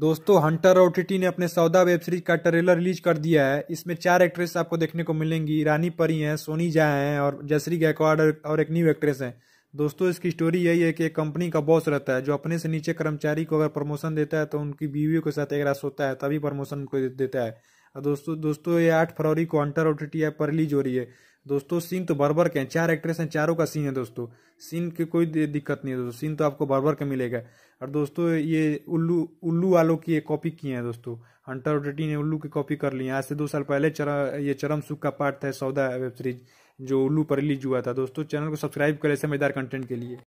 दोस्तों हंटर और टिटी ने अपने सौदा वेब सीरीज का ट्रेलर रिलीज कर दिया है इसमें चार एक्ट्रेस आपको देखने को मिलेंगी रानी परी हैं सोनी झा हैं और जसरी गायकवाड़ और एक न्यू एक्ट्रेस हैं दोस्तों इसकी स्टोरी यही है कि एक कंपनी का बॉस रहता है जो अपने से नीचे कर्मचारी को अगर प्रमोशन देता है तो उनकी बीवी के साथ एक रात होता है तभी प्रमोशन को देता है और दोस्तों दोस्तों ये आठ फरवरी को हंटर ओ टी पर रिलीज हो रही है दोस्तों सीन तो भर भर के हैं चार एक्ट्रेस हैं चारों का सीन है दोस्तों सीन की कोई दिक्कत नहीं है दोस्तों सीन तो आपको भर भर के मिलेगा और दोस्तों ये उल्लू उल्लू वालों की ये कॉपी किए हैं दोस्तों हंटर उडटी ने उल्लू की कॉपी कर ली है आज से दो साल पहले चर ये चरम सुख का पार्ट था सौदा वेब सीरीज जो उल्लू पर रिलीज हुआ था दोस्तों चैनल को सब्सक्राइब करें समझदार कंटेंट के लिए